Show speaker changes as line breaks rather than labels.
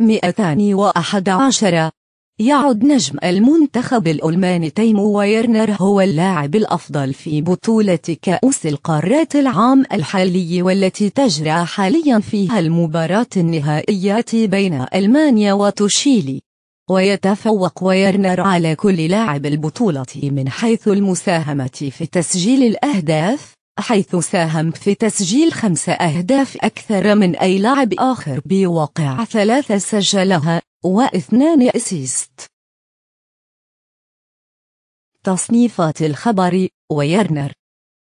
211 يعد نجم المنتخب الألماني تيمو ويرنر هو اللاعب الأفضل في بطولة كأس القارات العام الحالي والتي تجرى حاليا فيها المباراة النهائية بين ألمانيا وتشيلي ويتفوق ويرنر على كل لاعب البطولة من حيث المساهمة في تسجيل الأهداف حيث ساهم في تسجيل خمس أهداف أكثر من أي لاعب آخر بواقع ثلاثة سجلها واثنان أسيست
تصنيفات الخبر ويرنر